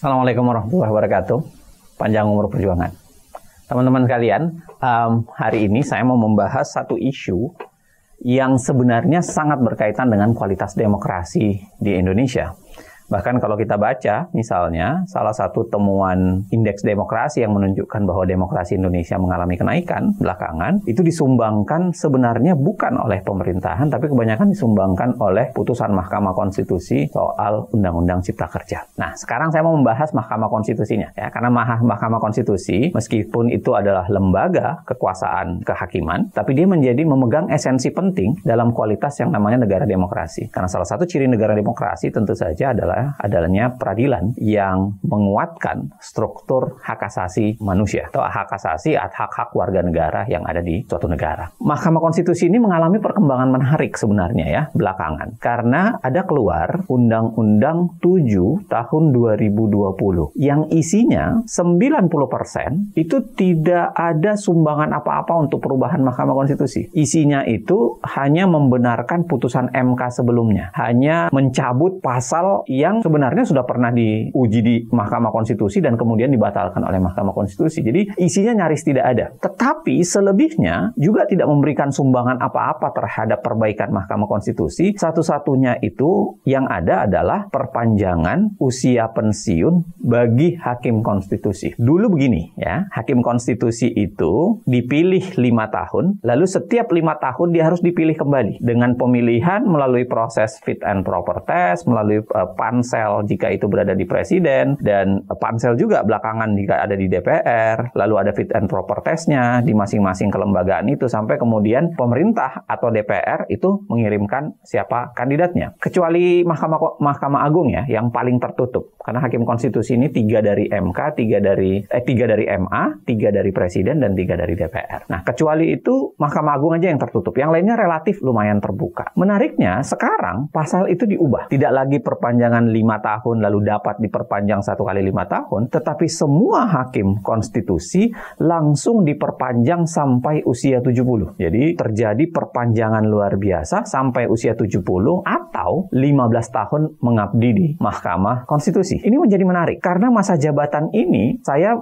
Assalamualaikum warahmatullahi wabarakatuh. Panjang umur perjuangan. Teman-teman sekalian, um, hari ini saya mau membahas satu isu yang sebenarnya sangat berkaitan dengan kualitas demokrasi di Indonesia. Bahkan kalau kita baca, misalnya salah satu temuan indeks demokrasi yang menunjukkan bahwa demokrasi Indonesia mengalami kenaikan belakangan, itu disumbangkan sebenarnya bukan oleh pemerintahan, tapi kebanyakan disumbangkan oleh putusan Mahkamah Konstitusi soal Undang-Undang Cipta Kerja. Nah, sekarang saya mau membahas Mahkamah Konstitusinya, ya, karena Mahkamah Konstitusi, meskipun itu adalah lembaga kekuasaan kehakiman, tapi dia menjadi memegang esensi penting dalam kualitas yang namanya negara demokrasi. Karena salah satu ciri negara demokrasi tentu saja adalah adalahnya adanya peradilan yang menguatkan struktur hak asasi manusia atau hak asasi atau hak-hak warga negara yang ada di suatu negara. Mahkamah Konstitusi ini mengalami perkembangan menarik sebenarnya ya belakangan karena ada keluar Undang-Undang 7 tahun 2020 yang isinya 90% itu tidak ada sumbangan apa-apa untuk perubahan Mahkamah Konstitusi. Isinya itu hanya membenarkan putusan MK sebelumnya, hanya mencabut pasal yang yang sebenarnya sudah pernah diuji di Mahkamah Konstitusi dan kemudian dibatalkan oleh Mahkamah Konstitusi. Jadi isinya nyaris tidak ada. Tetapi selebihnya juga tidak memberikan sumbangan apa-apa terhadap perbaikan Mahkamah Konstitusi. Satu-satunya itu yang ada adalah perpanjangan usia pensiun bagi hakim konstitusi. Dulu begini ya, hakim konstitusi itu dipilih lima tahun, lalu setiap lima tahun dia harus dipilih kembali dengan pemilihan melalui proses fit and proper test, melalui uh, pan pansel jika itu berada di presiden dan pansel juga belakangan jika ada di DPR, lalu ada fit and proper testnya di masing-masing kelembagaan itu sampai kemudian pemerintah atau DPR itu mengirimkan siapa kandidatnya. Kecuali Mahkamah Mahkamah Agung ya yang paling tertutup karena hakim konstitusi ini tiga dari MK, tiga dari eh tiga dari MA, tiga dari presiden dan tiga dari DPR. Nah kecuali itu Mahkamah Agung aja yang tertutup, yang lainnya relatif lumayan terbuka. Menariknya sekarang pasal itu diubah, tidak lagi perpanjangan lima tahun lalu dapat diperpanjang satu kali lima tahun, tetapi semua hakim konstitusi langsung diperpanjang sampai usia 70. Jadi terjadi perpanjangan luar biasa sampai usia 70 atau 15 tahun mengabdi di Mahkamah Konstitusi. Ini menjadi menarik karena masa jabatan ini saya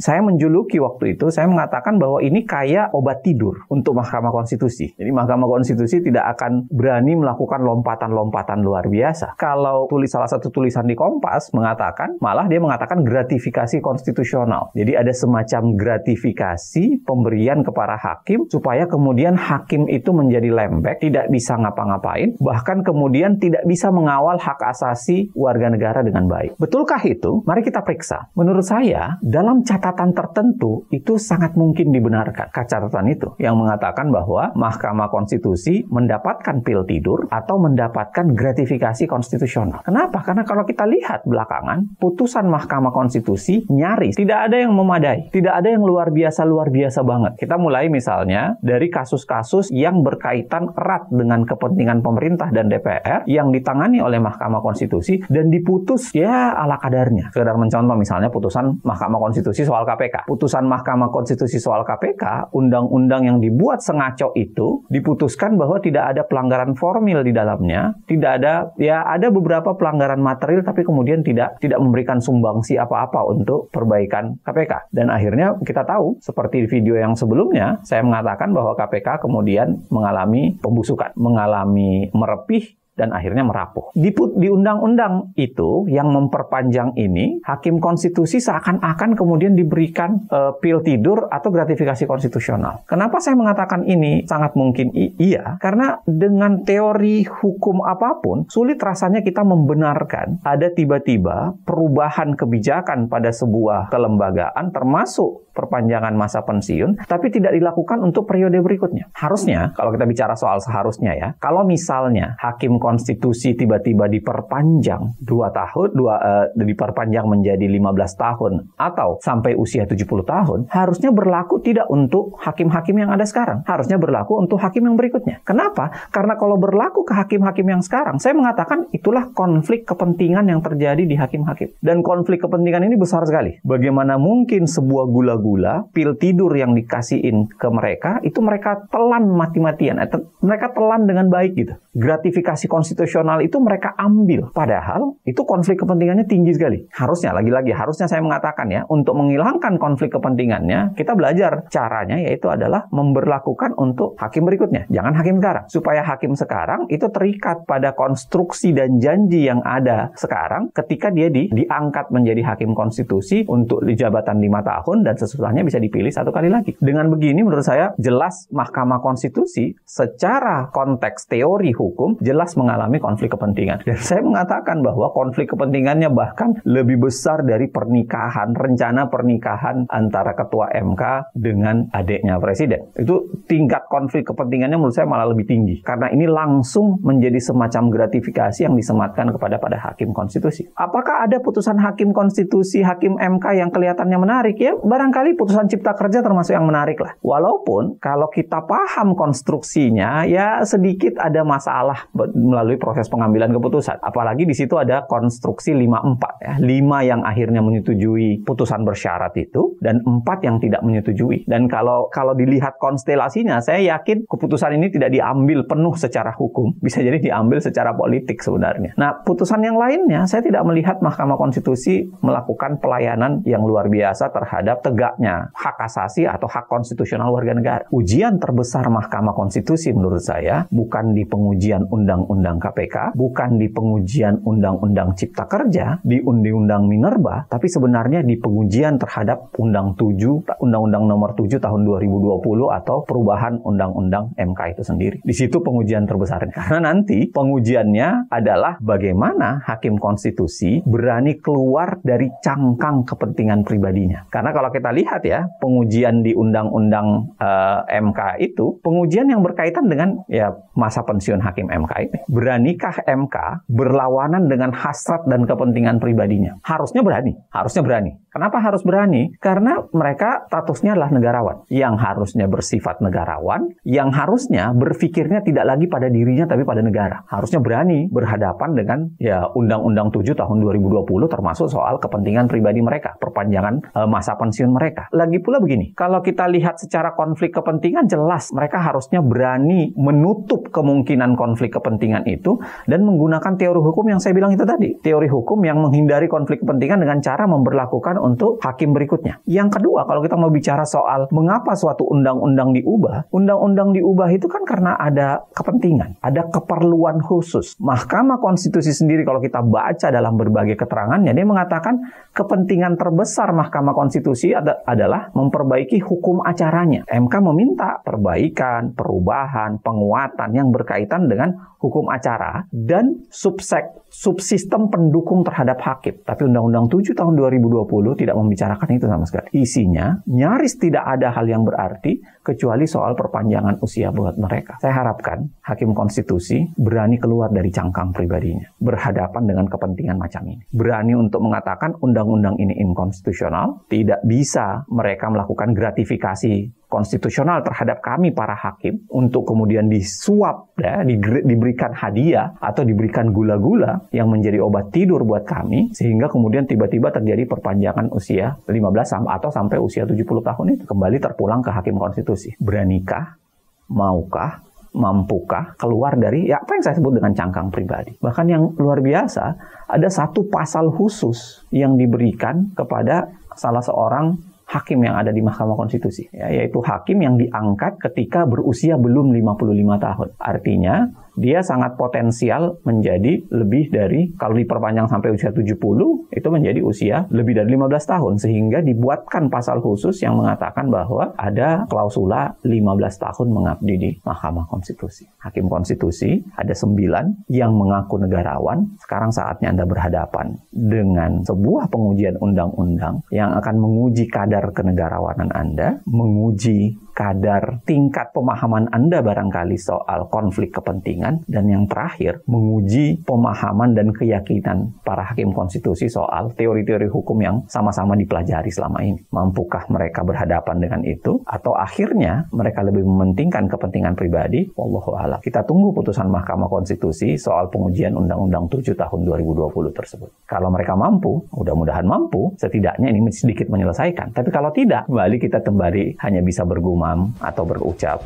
saya menjuluki waktu itu saya mengatakan bahwa ini kayak obat tidur untuk Mahkamah Konstitusi. Jadi Mahkamah Konstitusi tidak akan berani melakukan lompatan-lompatan luar biasa. Kalau kalau tulis salah satu tulisan di Kompas mengatakan, malah dia mengatakan gratifikasi konstitusional. Jadi ada semacam gratifikasi pemberian kepada hakim supaya kemudian hakim itu menjadi lembek, tidak bisa ngapa-ngapain, bahkan kemudian tidak bisa mengawal hak asasi warga negara dengan baik. Betulkah itu? Mari kita periksa. Menurut saya, dalam catatan tertentu itu sangat mungkin dibenarkan. Catatan itu yang mengatakan bahwa Mahkamah Konstitusi mendapatkan pil tidur atau mendapatkan gratifikasi konstitusional konstitusional. Kenapa? Karena kalau kita lihat belakangan, putusan Mahkamah Konstitusi nyaris tidak ada yang memadai, tidak ada yang luar biasa-luar biasa banget. Kita mulai misalnya dari kasus-kasus yang berkaitan erat dengan kepentingan pemerintah dan DPR yang ditangani oleh Mahkamah Konstitusi dan diputus ya ala kadarnya. Sekedar mencontoh misalnya putusan Mahkamah Konstitusi soal KPK. Putusan Mahkamah Konstitusi soal KPK, undang-undang yang dibuat sengaco itu diputuskan bahwa tidak ada pelanggaran formil di dalamnya, tidak ada ya ada beberapa beberapa pelanggaran material tapi kemudian tidak tidak memberikan sumbangsi apa-apa untuk perbaikan KPK. Dan akhirnya kita tahu seperti di video yang sebelumnya saya mengatakan bahwa KPK kemudian mengalami pembusukan, mengalami merepih dan akhirnya merapuh. Di, di undang-undang itu yang memperpanjang ini, hakim konstitusi seakan-akan kemudian diberikan e, pil tidur atau gratifikasi konstitusional. Kenapa saya mengatakan ini sangat mungkin iya? Karena dengan teori hukum apapun, sulit rasanya kita membenarkan ada tiba-tiba perubahan kebijakan pada sebuah kelembagaan termasuk perpanjangan masa pensiun, tapi tidak dilakukan untuk periode berikutnya. Harusnya, kalau kita bicara soal seharusnya ya, kalau misalnya hakim konstitusi tiba-tiba diperpanjang dua tahun, dua uh, diperpanjang menjadi 15 tahun atau sampai usia 70 tahun, harusnya berlaku tidak untuk hakim-hakim yang ada sekarang. Harusnya berlaku untuk hakim yang berikutnya. Kenapa? Karena kalau berlaku ke hakim-hakim yang sekarang, saya mengatakan itulah konflik kepentingan yang terjadi di hakim-hakim. Dan konflik kepentingan ini besar sekali. Bagaimana mungkin sebuah gula-gula, pil tidur yang dikasihin ke mereka, itu mereka telan mati-matian. Eh, mereka telan dengan baik gitu. Gratifikasi konstitusional itu mereka ambil. Padahal itu konflik kepentingannya tinggi sekali. Harusnya, lagi-lagi, harusnya saya mengatakan ya, untuk menghilangkan konflik kepentingannya, kita belajar caranya yaitu adalah memberlakukan untuk hakim berikutnya. Jangan hakim sekarang. Supaya hakim sekarang itu terikat pada konstruksi dan janji yang ada sekarang ketika dia di, diangkat menjadi hakim konstitusi untuk jabatan lima tahun dan sesudahnya bisa dipilih satu kali lagi. Dengan begini menurut saya jelas Mahkamah Konstitusi secara konteks teori hukum jelas mengalami konflik kepentingan. Dan saya mengatakan bahwa konflik kepentingannya bahkan lebih besar dari pernikahan, rencana pernikahan antara ketua MK dengan adiknya presiden. Itu tingkat konflik kepentingannya menurut saya malah lebih tinggi. Karena ini langsung menjadi semacam gratifikasi yang disematkan kepada pada hakim konstitusi. Apakah ada putusan hakim konstitusi, hakim MK yang kelihatannya menarik? Ya, barangkali putusan cipta kerja termasuk yang menarik lah. Walaupun kalau kita paham konstruksinya, ya sedikit ada masalah melalui proses pengambilan keputusan. Apalagi di situ ada konstruksi 54 ya. 5 yang akhirnya menyetujui putusan bersyarat itu dan 4 yang tidak menyetujui. Dan kalau kalau dilihat konstelasinya saya yakin keputusan ini tidak diambil penuh secara hukum, bisa jadi diambil secara politik sebenarnya. Nah, putusan yang lainnya saya tidak melihat Mahkamah Konstitusi melakukan pelayanan yang luar biasa terhadap tegaknya hak asasi atau hak konstitusional warga negara. Ujian terbesar Mahkamah Konstitusi menurut saya bukan di pengujian undang-undang Undang-Undang KPK, bukan di pengujian Undang-Undang Cipta Kerja, di Undang-Undang Minerba, tapi sebenarnya di pengujian terhadap Undang 7, Undang-Undang nomor 7 tahun 2020 atau perubahan Undang-Undang MK itu sendiri. Di situ pengujian terbesar. Karena nanti pengujiannya adalah bagaimana hakim konstitusi berani keluar dari cangkang kepentingan pribadinya. Karena kalau kita lihat ya, pengujian di Undang-Undang uh, eh, MK itu, pengujian yang berkaitan dengan ya masa pensiun hakim MK ini beranikah MK berlawanan dengan hasrat dan kepentingan pribadinya? Harusnya berani, harusnya berani. Kenapa harus berani? Karena mereka statusnya adalah negarawan yang harusnya bersifat negarawan, yang harusnya berpikirnya tidak lagi pada dirinya tapi pada negara. Harusnya berani berhadapan dengan ya Undang-Undang 7 tahun 2020 termasuk soal kepentingan pribadi mereka, perpanjangan e, masa pensiun mereka. Lagi pula begini, kalau kita lihat secara konflik kepentingan jelas mereka harusnya berani menutup kemungkinan konflik kepentingan itu dan menggunakan teori hukum yang saya bilang itu tadi, teori hukum yang menghindari konflik kepentingan dengan cara memperlakukan untuk hakim berikutnya. Yang kedua, kalau kita mau bicara soal mengapa suatu undang-undang diubah, undang-undang diubah itu kan karena ada kepentingan, ada keperluan khusus. Mahkamah Konstitusi sendiri kalau kita baca dalam berbagai keterangannya, dia mengatakan kepentingan terbesar Mahkamah Konstitusi adalah memperbaiki hukum acaranya. MK meminta perbaikan, perubahan, penguatan yang berkaitan dengan hukum acara dan subsek subsistem pendukung terhadap hakim. Tapi Undang-Undang 7 tahun 2020 tidak membicarakan itu sama sekali. Isinya nyaris tidak ada hal yang berarti kecuali soal perpanjangan usia buat mereka. Saya harapkan hakim konstitusi berani keluar dari cangkang pribadinya, berhadapan dengan kepentingan macam ini. Berani untuk mengatakan undang-undang ini inkonstitusional, tidak bisa mereka melakukan gratifikasi konstitusional terhadap kami para hakim untuk kemudian disuap ya, diberikan hadiah atau diberikan gula-gula yang menjadi obat tidur buat kami sehingga kemudian tiba-tiba terjadi perpanjangan usia 15 atau sampai usia 70 tahun itu kembali terpulang ke hakim konstitusi. Beranikah? Maukah? mampukah keluar dari ya apa yang saya sebut dengan cangkang pribadi. Bahkan yang luar biasa, ada satu pasal khusus yang diberikan kepada salah seorang hakim yang ada di Mahkamah Konstitusi, ya, yaitu hakim yang diangkat ketika berusia belum 55 tahun. Artinya, dia sangat potensial menjadi lebih dari, kalau diperpanjang sampai usia 70, itu menjadi usia lebih dari 15 tahun. Sehingga dibuatkan pasal khusus yang mengatakan bahwa ada klausula 15 tahun mengabdi di Mahkamah Konstitusi. Hakim Konstitusi ada 9 yang mengaku negarawan, sekarang saatnya Anda berhadapan dengan sebuah pengujian undang-undang yang akan menguji kadar kadar kenegarawanan Anda, menguji kadar tingkat pemahaman Anda barangkali soal konflik kepentingan, dan yang terakhir, menguji pemahaman dan keyakinan para hakim konstitusi soal teori-teori hukum yang sama-sama dipelajari selama ini. Mampukah mereka berhadapan dengan itu? Atau akhirnya mereka lebih mementingkan kepentingan pribadi? Wallahu'ala. Kita tunggu putusan Mahkamah Konstitusi soal pengujian Undang-Undang 7 tahun 2020 tersebut. Kalau mereka mampu, mudah-mudahan mampu, setidaknya ini sedikit menyelesaikan. Tapi kalau tidak, kembali kita kembali hanya bisa bergumam atau berucap.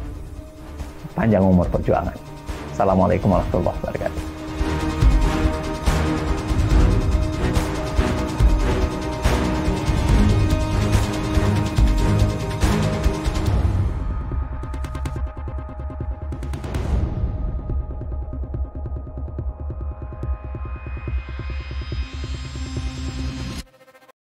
Panjang umur perjuangan. Assalamualaikum warahmatullahi wabarakatuh.